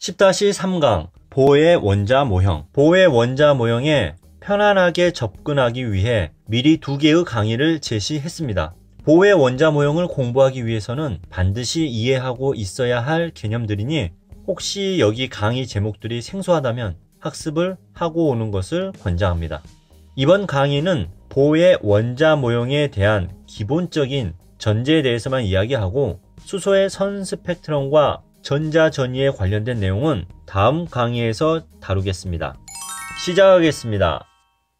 10-3강 보의 호 원자 모형 보의 호 원자 모형에 편안하게 접근하기 위해 미리 두 개의 강의를 제시했습니다. 보의 호 원자 모형을 공부하기 위해서는 반드시 이해하고 있어야 할 개념들이니 혹시 여기 강의 제목들이 생소하다면 학습을 하고 오는 것을 권장합니다. 이번 강의는 보의 호 원자 모형에 대한 기본적인 전제에 대해서만 이야기하고 수소의 선 스펙트럼과 전자전이에 관련된 내용은 다음 강의에서 다루겠습니다. 시작하겠습니다.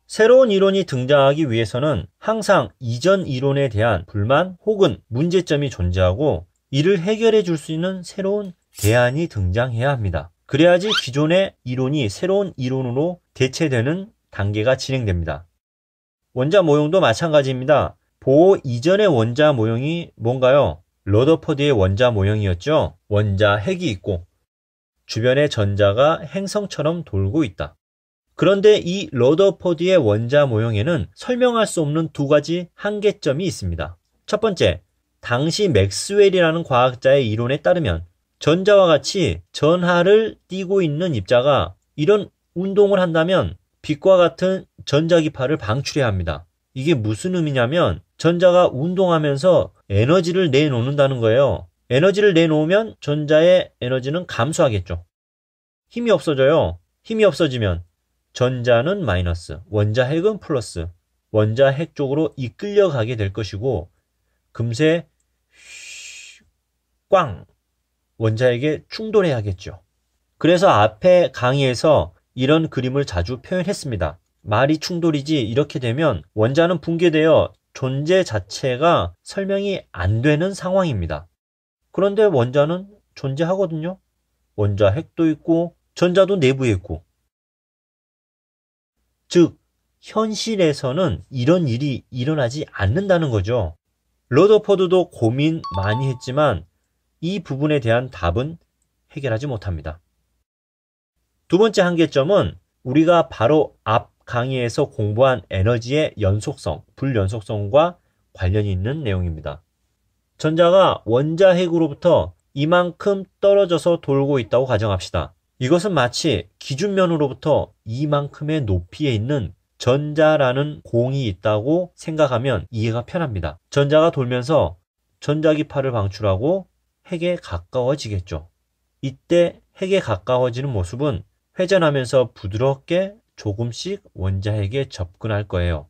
새로운 이론이 등장하기 위해서는 항상 이전 이론에 대한 불만 혹은 문제점이 존재하고 이를 해결해 줄 수 있는 새로운 대안이 등장해야 합니다. 그래야지 기존의 이론이 새로운 이론으로 대체되는 단계가 진행됩니다. 원자 모형도 마찬가지입니다. 보호 이전의 원자 모형이 뭔가요? 로더퍼드의 원자 모형이었죠. 원자 핵이 있고 주변의 전자가 행성처럼 돌고 있다. 그런데 이로더퍼드의 원자 모형에는 설명할 수 없는 두 가지 한계점이 있습니다. 첫 번째, 당시 맥스웰이라는 과학자의 이론에 따르면 전자와 같이 전하를 띠고 있는 입자가 이런 운동을 한다면 빛과 같은 전자기파를 방출해야 합니다. 이게 무슨 의미냐면 전자가 운동하면서 에너지를 내놓는다는 거예요. 에너지를 내놓으면 전자의 에너지는 감소하겠죠. 힘이 없어져요. 힘이 없어지면 전자는 마이너스, 원자 핵은 플러스, 원자 핵 쪽으로 이끌려 가게 될 것이고 금세 꽝 원자에게 충돌해야겠죠. 그래서 앞에 강의에서 이런 그림을 자주 표현했습니다. 말이 충돌이지 이렇게 되면 원자는 붕괴되어 존재 자체가 설명이 안 되는 상황입니다. 그런데 원자는 존재하거든요. 원자 핵도 있고 전자도 내부에 있고. 즉, 현실에서는 이런 일이 일어나지 않는다는 거죠. 러더퍼드도 고민 많이 했지만 이 부분에 대한 답은 해결하지 못합니다. 두 번째 한계점은 우리가 바로 앞 강의에서 공부한 에너지의 연속성, 불연속성과 관련이 있는 내용입니다. 전자가 원자핵으로부터 이만큼 떨어져서 돌고 있다고 가정합시다. 이것은 마치 기준면으로부터 이만큼의 높이에 있는 전자라는 공이 있다고 생각하면 이해가 편합니다. 전자가 돌면서 전자기파를 방출하고 핵에 가까워지겠죠. 이때 핵에 가까워지는 모습은 회전하면서 부드럽게 조금씩 원자핵에 접근할 거예요.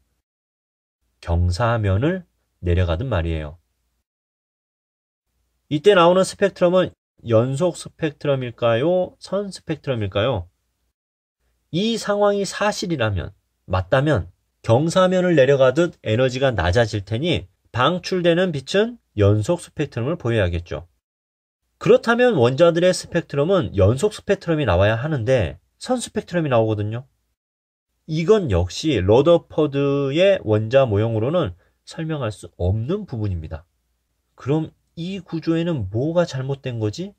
경사면을 내려가든 말이에요. 이때 나오는 스펙트럼은 연속 스펙트럼일까요? 선 스펙트럼일까요? 이 상황이 사실이라면, 맞다면 경사면을 내려가듯 에너지가 낮아질 테니 방출되는 빛은 연속 스펙트럼을 보여야겠죠. 그렇다면 원자들의 스펙트럼은 연속 스펙트럼이 나와야 하는데 선 스펙트럼이 나오거든요. 이건 역시 러더퍼드의 원자 모형으로는 설명할 수 없는 부분입니다. 그럼 이 구조에는 뭐가 잘못된 거지?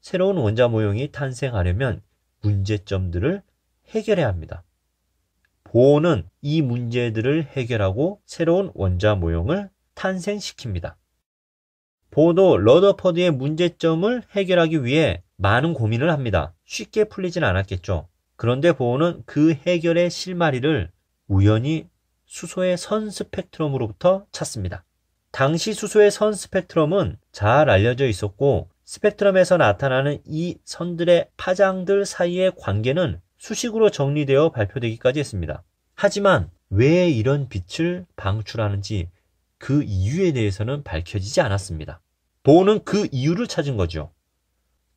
새로운 원자 모형이 탄생하려면 문제점들을 해결해야 합니다. 보호는 이 문제들을 해결하고 새로운 원자 모형을 탄생시킵니다. 보호도 러더퍼드의 문제점을 해결하기 위해 많은 고민을 합니다. 쉽게 풀리진 않았겠죠. 그런데 보호는 그 해결의 실마리를 우연히 수소의 선 스펙트럼으로부터 찾습니다. 당시 수소의 선 스펙트럼은 잘 알려져 있었고 스펙트럼에서 나타나는 이 선들의 파장들 사이의 관계는 수식으로 정리되어 발표되기까지 했습니다. 하지만 왜 이런 빛을 방출하는지 그 이유에 대해서는 밝혀지지 않았습니다. 보호는 그 이유를 찾은 거죠.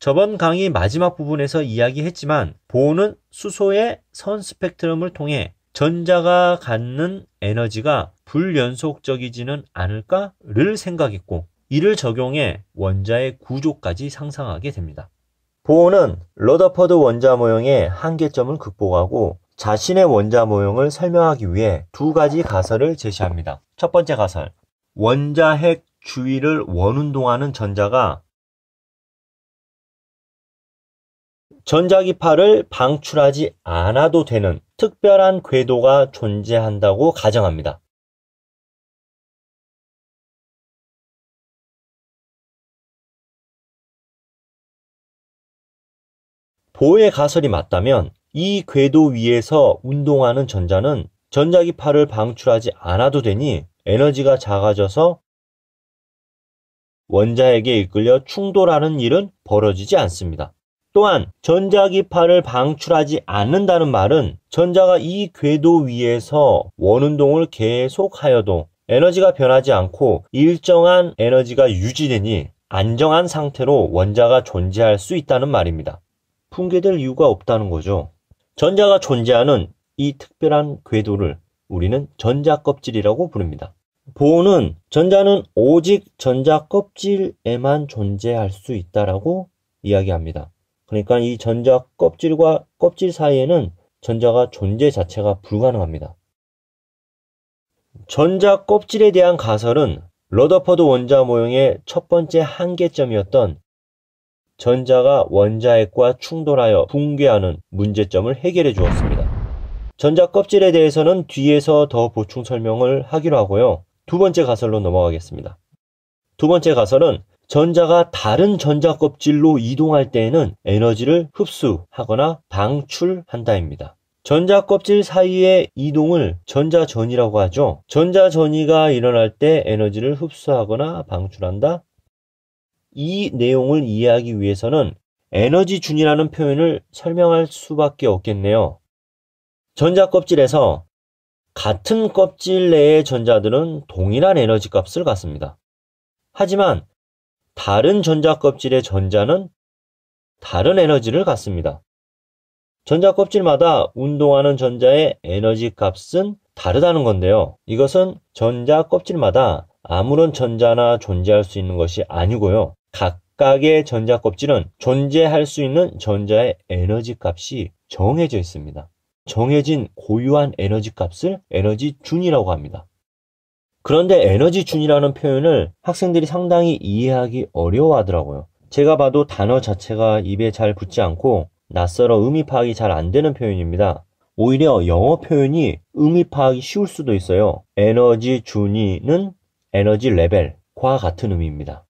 저번 강의 마지막 부분에서 이야기했지만 보온은 수소의 선 스펙트럼을 통해 전자가 갖는 에너지가 불연속적이지는 않을까를 생각했고 이를 적용해 원자의 구조까지 상상하게 됩니다. 보온은 러더퍼드 원자 모형의 한계점을 극복하고 자신의 원자 모형을 설명하기 위해 두 가지 가설을 제시합니다. 첫 번째 가설. 원자 핵 주위를 원운동하는 전자가 전자기파를 방출하지 않아도 되는 특별한 궤도가 존재한다고 가정합니다. 보의 가설이 맞다면 이 궤도 위에서 운동하는 전자는 전자기파를 방출하지 않아도 되니 에너지가 작아져서 원자에게 이끌려 충돌하는 일은 벌어지지 않습니다. 또한 전자기파를 방출하지 않는다는 말은 전자가 이 궤도 위에서 원운동을 계속하여도 에너지가 변하지 않고 일정한 에너지가 유지되니 안정한 상태로 원자가 존재할 수 있다는 말입니다. 붕괴될 이유가 없다는 거죠. 전자가 존재하는 이 특별한 궤도를 우리는 전자껍질이라고 부릅니다. 보호는 전자는 오직 전자껍질에만 존재할 수 있다라고 이야기합니다. 그러니까 이 전자 껍질과 껍질 사이에는 전자가 존재 자체가 불가능합니다. 전자 껍질에 대한 가설은 러더퍼드 원자 모형의 첫 번째 한계점이었던 전자가 원자핵과 충돌하여 붕괴하는 문제점을 해결해 주었습니다. 전자 껍질에 대해서는 뒤에서 더 보충 설명을 하기로 하고요. 두 번째 가설로 넘어가겠습니다. 두 번째 가설은 전자가 다른 전자 껍질로 이동할 때에는 에너지를 흡수하거나 방출한다입니다. 전자 껍질 사이의 이동을 전자전이라고 하죠. 전자전이가 일어날 때 에너지를 흡수하거나 방출한다. 이 내용을 이해하기 위해서는 에너지준이라는 표현을 설명할 수밖에 없겠네요. 전자 껍질에서 같은 껍질 내의 전자들은 동일한 에너지 값을 갖습니다. 하지만 다른 전자껍질의 전자는 다른 에너지를 갖습니다. 전자껍질마다 운동하는 전자의 에너지 값은 다르다는 건데요. 이것은 전자껍질마다 아무런 전자나 존재할 수 있는 것이 아니고요. 각각의 전자껍질은 존재할 수 있는 전자의 에너지 값이 정해져 있습니다. 정해진 고유한 에너지 값을 에너지 준이라고 합니다. 그런데 에너지준이라는 표현을 학생들이 상당히 이해하기 어려워하더라고요. 제가 봐도 단어 자체가 입에 잘 붙지 않고 낯설어 의미 파악이 잘 안 되는 표현입니다. 오히려 영어 표현이 의미 파악이 쉬울 수도 있어요. 에너지 준이는 에너지 레벨과 같은 의미입니다.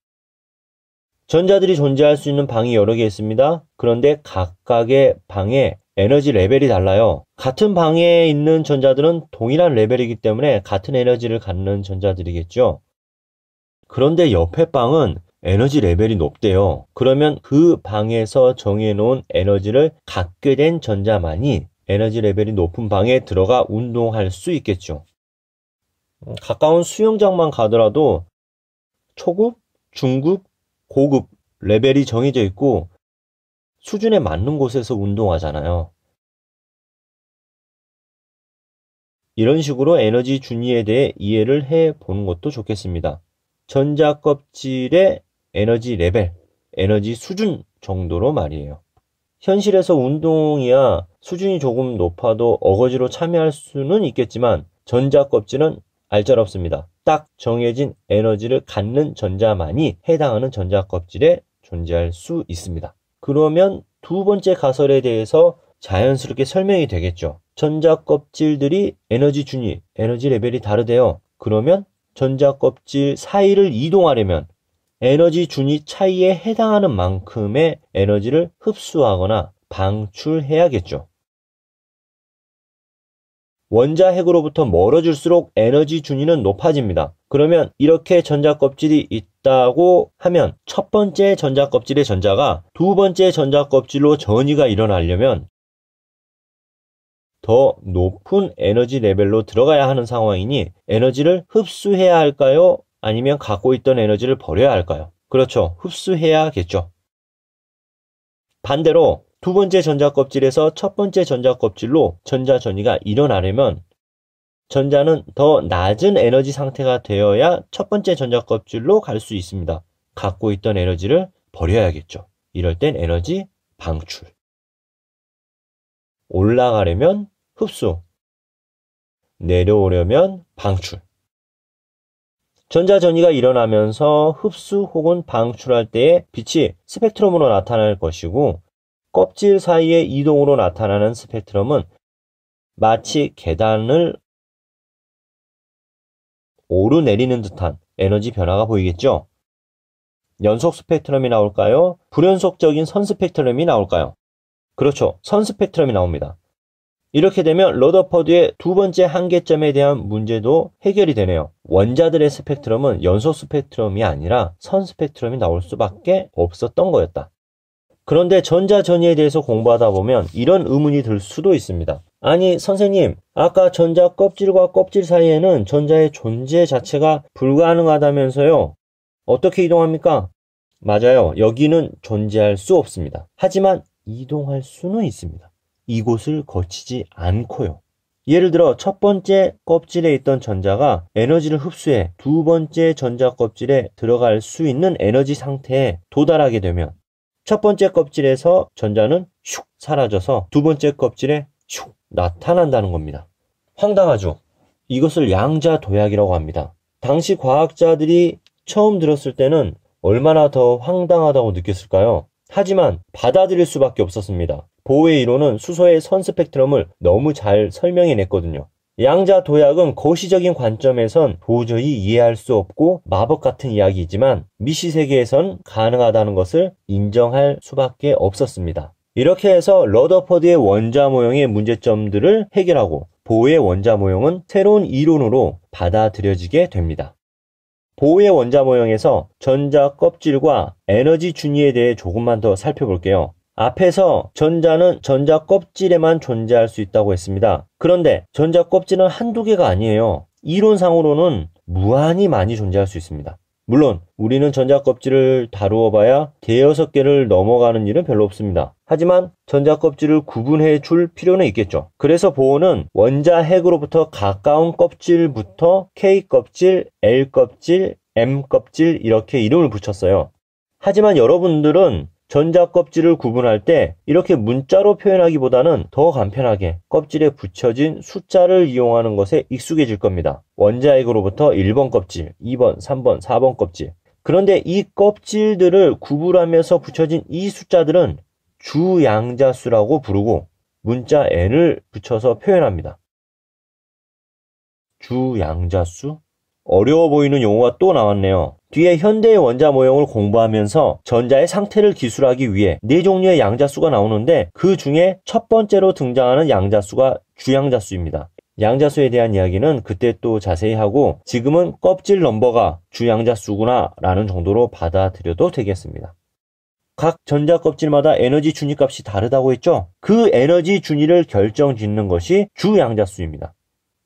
전자들이 존재할 수 있는 방이 여러 개 있습니다. 그런데 각각의 방에 에너지 레벨이 달라요. 같은 방에 있는 전자들은 동일한 레벨이기 때문에 같은 에너지를 갖는 전자들이겠죠. 그런데 옆에 방은 에너지 레벨이 높대요. 그러면 그 방에서 정해놓은 에너지를 갖게 된 전자만이 에너지 레벨이 높은 방에 들어가 운동할 수 있겠죠. 음, 가까운 수영장만 가더라도 초급, 중급, 고급 레벨이 정해져 있고 수준에 맞는 곳에서 운동하잖아요. 이런 식으로 에너지 준위에 대해 이해를 해 보는 것도 좋겠습니다. 전자 껍질의 에너지 레벨, 에너지 수준 정도로 말이에요. 현실에서 운동이야 수준이 조금 높아도 어거지로 참여할 수는 있겠지만 전자 껍질은 알짜롭습니다. 딱 정해진 에너지를 갖는 전자만이 해당하는 전자 껍질에 존재할 수 있습니다. 그러면 두 번째 가설에 대해서 자연스럽게 설명이 되겠죠. 전자 껍질들이 에너지 준위, 에너지 레벨이 다르대요. 그러면 전자 껍질 사이를 이동하려면 에너지 준위 차이에 해당하는 만큼의 에너지를 흡수하거나 방출해야겠죠. 원자 핵으로부터 멀어질수록 에너지 준위는 높아집니다. 그러면 이렇게 전자 껍질이 이 있다고 하면 첫 번째 전자껍질의 전자가 두 번째 전자껍질로 전이가 일어나려면 더 높은 에너지 레벨로 들어가야 하는 상황이니 에너지를 흡수해야 할까요? 아니면 갖고 있던 에너지를 버려야 할까요? 그렇죠. 흡수해야겠죠. 반대로 두 번째 전자껍질에서 첫 번째 전자껍질로 전자전이가 일어나려면 전자는 더 낮은 에너지 상태가 되어야 첫 번째 전자 껍질로 갈 수 있습니다. 갖고 있던 에너지를 버려야겠죠. 이럴 땐 에너지 방출. 올라가려면 흡수. 내려오려면 방출. 전자 전이가 일어나면서 흡수 혹은 방출할 때의 빛이 스펙트럼으로 나타날 것이고 껍질 사이의 이동으로 나타나는 스펙트럼은 마치 계단을 오르내리는 듯한 에너지 변화가 보이겠죠? 연속 스펙트럼이 나올까요? 불연속적인 선 스펙트럼이 나올까요? 그렇죠. 선 스펙트럼이 나옵니다. 이렇게 되면 러더퍼드의 두 번째 한계점에 대한 문제도 해결이 되네요. 원자들의 스펙트럼은 연속 스펙트럼이 아니라 선 스펙트럼이 나올 수밖에 없었던 거였다. 그런데 전자 전위에 대해서 공부하다 보면 이런 의문이 들 수도 있습니다. 아니 선생님 아까 전자 껍질과 껍질 사이에는 전자의 존재 자체가 불가능하다면서요. 어떻게 이동합니까? 맞아요. 여기는 존재할 수 없습니다. 하지만 이동할 수는 있습니다. 이곳을 거치지 않고요. 예를 들어 첫 번째 껍질에 있던 전자가 에너지를 흡수해 두 번째 전자 껍질에 들어갈 수 있는 에너지 상태에 도달하게 되면 첫 번째 껍질에서 전자는 슉 사라져서 두 번째 껍질에 슉 나타난다는 겁니다. 황당하죠? 이것을 양자 도약이라고 합니다. 당시 과학자들이 처음 들었을 때는 얼마나 더 황당하다고 느꼈을까요? 하지만 받아들일 수밖에 없었습니다. 보호의 이론은 수소의 선 스펙트럼을 너무 잘 설명해냈거든요. 양자 도약은 거시적인 관점에선 도저히 이해할 수 없고 마법 같은 이야기이지만 미시 세계에선 가능하다는 것을 인정할 수밖에 없었습니다. 이렇게 해서 러더퍼드의 원자 모형의 문제점들을 해결하고 보의 원자 모형은 새로운 이론으로 받아들여지게 됩니다. 보의 원자 모형에서 전자 껍질과 에너지 준위에 대해 조금만 더 살펴볼게요. 앞에서 전자는 전자 껍질에만 존재할 수 있다고 했습니다. 그런데 전자 껍질은 한두 개가 아니에요. 이론상으로는 무한히 많이 존재할 수 있습니다. 물론 우리는 전자껍질을 다루어 봐야 대여섯 개를 넘어가는 일은 별로 없습니다. 하지만 전자껍질을 구분해 줄 필요는 있겠죠. 그래서 보호는 원자 핵으로부터 가까운 껍질부터 K 껍질, L 껍질, M 껍질 이렇게 이름을 붙였어요. 하지만 여러분들은 전자 껍질을 구분할 때 이렇게 문자로 표현하기보다는 더 간편하게 껍질에 붙여진 숫자를 이용하는 것에 익숙해질 겁니다. 원자핵으로부터 1번 껍질, 2번, 3번, 4번 껍질. 그런데 이 껍질들을 구분하면서 붙여진 이 숫자들은 주양자수라고 부르고 문자 n을 붙여서 표현합니다. 주양자수? 어려워 보이는 용어가 또 나왔네요. 뒤에 현대의 원자 모형을 공부하면서 전자의 상태를 기술하기 위해 네 종류의 양자수가 나오는데 그 중에 첫 번째로 등장하는 양자수가 주양자수입니다. 양자수에 대한 이야기는 그때 또 자세히 하고 지금은 껍질 넘버가 주양자수구나 라는 정도로 받아들여도 되겠습니다. 각 전자 껍질마다 에너지 준위 값이 다르다고 했죠? 그 에너지 준위를 결정 짓는 것이 주양자수입니다.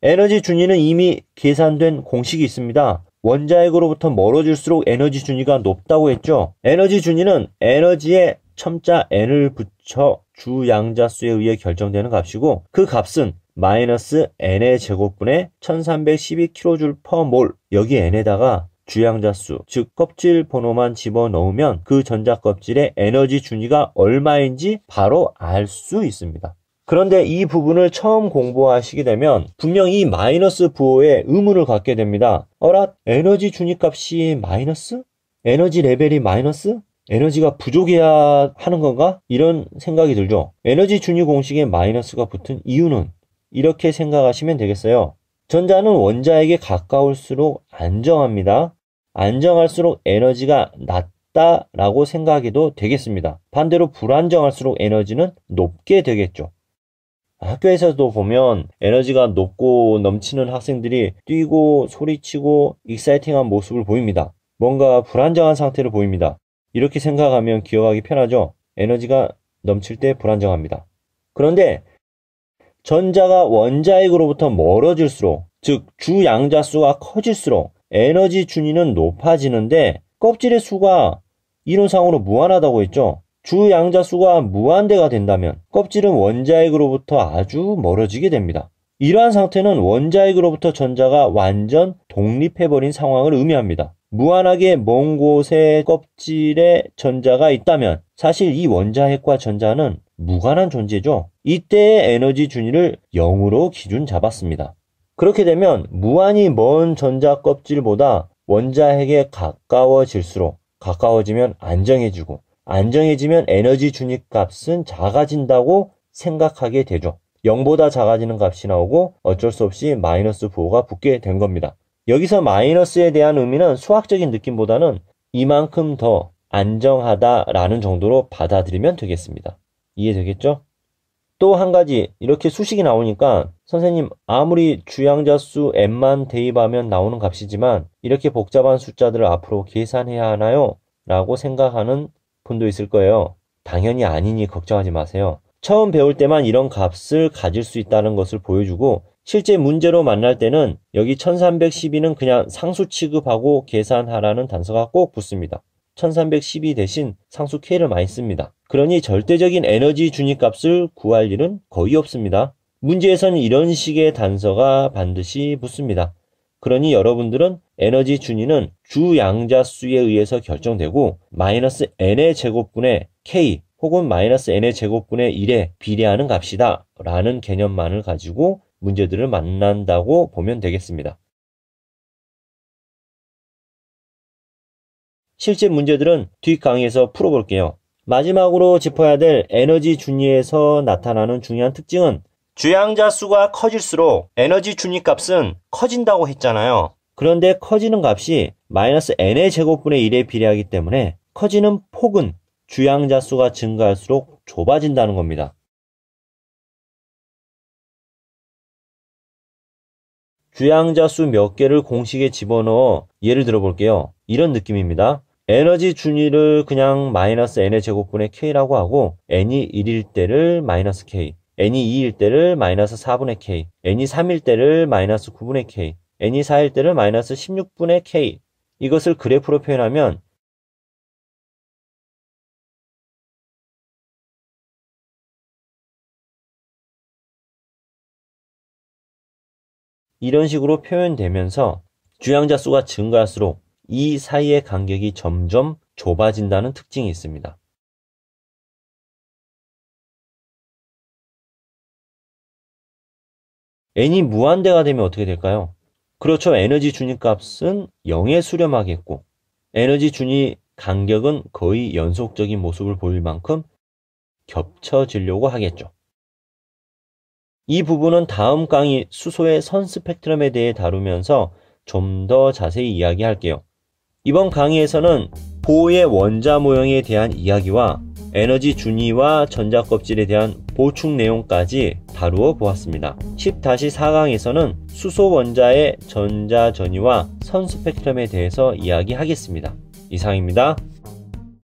에너지 준위는 이미 계산된 공식이 있습니다. 원자핵으로부터 멀어질수록 에너지 준위가 높다고 했죠. 에너지 준위는 에너지에 첨자 n을 붙여 주양자수에 의해 결정되는 값이고 그 값은 마이너스 n의 제곱분의 1312kJmol 여기 n에다가 주양자수 즉 껍질 번호만 집어넣으면 그 전자껍질의 에너지 준위가 얼마인지 바로 알 수 있습니다. 그런데 이 부분을 처음 공부하시게 되면 분명 이 마이너스 부호에 의문을 갖게 됩니다. 어라? 에너지 주니값이 마이너스? 에너지 레벨이 마이너스? 에너지가 부족해야 하는 건가? 이런 생각이 들죠. 에너지 주니 공식에 마이너스가 붙은 이유는 이렇게 생각하시면 되겠어요. 전자는 원자에게 가까울수록 안정합니다. 안정할수록 에너지가 낮다라고 생각해도 되겠습니다. 반대로 불안정할수록 에너지는 높게 되겠죠. 학교에서도 보면 에너지가 높고 넘치는 학생들이 뛰고 소리치고 익사이팅한 모습을 보입니다. 뭔가 불안정한 상태를 보입니다. 이렇게 생각하면 기억하기 편하죠. 에너지가 넘칠 때 불안정합니다. 그런데 전자가 원자핵으로부터 멀어질수록 즉 주양자 수가 커질수록 에너지 준위는 높아지는데 껍질의 수가 이론상으로 무한하다고 했죠. 주 양자수가 무한대가 된다면 껍질은 원자핵으로부터 아주 멀어지게 됩니다. 이러한 상태는 원자핵으로부터 전자가 완전 독립해버린 상황을 의미합니다. 무한하게 먼 곳에 껍질에 전자가 있다면 사실 이 원자핵과 전자는 무관한 존재죠. 이때의 에너지 준위를 0으로 기준 잡았습니다. 그렇게 되면 무한히 먼 전자 껍질보다 원자핵에 가까워질수록 가까워지면 안정해지고 안정해지면 에너지 준입 값은 작아진다고 생각하게 되죠. 0보다 작아지는 값이 나오고 어쩔 수 없이 마이너스 부호가 붙게 된 겁니다. 여기서 마이너스에 대한 의미는 수학적인 느낌보다는 이만큼 더 안정하다라는 정도로 받아들이면 되겠습니다. 이해되겠죠? 또 한 가지 이렇게 수식이 나오니까 선생님 아무리 주양자 수 n만 대입하면 나오는 값이지만 이렇게 복잡한 숫자들을 앞으로 계산해야 하나요? 라고 생각하는 분도 있을 거예요. 당연히 아니니 걱정하지 마세요. 처음 배울 때만 이런 값을 가질 수 있다는 것을 보여주고 실제 문제로 만날 때는 여기 1312는 그냥 상수 취급하고 계산하라는 단서가 꼭 붙습니다. 1312 대신 상수 K를 많이 씁니다. 그러니 절대적인 에너지 주니 값을 구할 일은 거의 없습니다. 문제에서는 이런 식의 단서가 반드시 붙습니다. 그러니 여러분들은 에너지 준위는 주 양자수에 의해서 결정되고 마이너스 n의 제곱분의 k 혹은 마이너스 n의 제곱분의 1에 비례하는 값이다 라는 개념만을 가지고 문제들을 만난다고 보면 되겠습니다. 실제 문제들은 뒷 강의에서 풀어볼게요. 마지막으로 짚어야 될 에너지 준위에서 나타나는 중요한 특징은 주양자 수가 커질수록 에너지 준위 값은 커진다고 했잖아요. 그런데 커지는 값이 마이너스 n의 제곱분의 1에 비례하기 때문에 커지는 폭은 주양자 수가 증가할수록 좁아진다는 겁니다. 주양자 수 몇 개를 공식에 집어넣어 예를 들어 볼게요. 이런 느낌입니다. 에너지 준위를 그냥 마이너스 n의 제곱분의 k라고 하고 n이 1일 때를 마이너스 k, n이 2일 때를 마이너스 4분의 k, n이 3일 때를 마이너스 9분의 k, n이 4일 e 때를 마이너스 16분의 k 이것을 그래프로 표현하면 이런 식으로 표현되면서 주양자 수가 증가할수록 이 사이의 간격이 점점 좁아진다는 특징이 있습니다. n이 무한대가 되면 어떻게 될까요? 그렇죠. 에너지 주니 값은 0에 수렴하겠고 에너지 주니 간격은 거의 연속적인 모습을 보일 만큼 겹쳐지려고 하겠죠. 이 부분은 다음 강의 수소의 선 스펙트럼에 대해 다루면서 좀 더 자세히 이야기할게요. 이번 강의에서는 보의 원자 모형에 대한 이야기와 에너지 준위와 전자 껍질에 대한 보충 내용까지 다루어 보았습니다. 10-4강에서는 수소 원자의 전자 전이와 선 스펙트럼에 대해서 이야기하겠습니다. 이상입니다.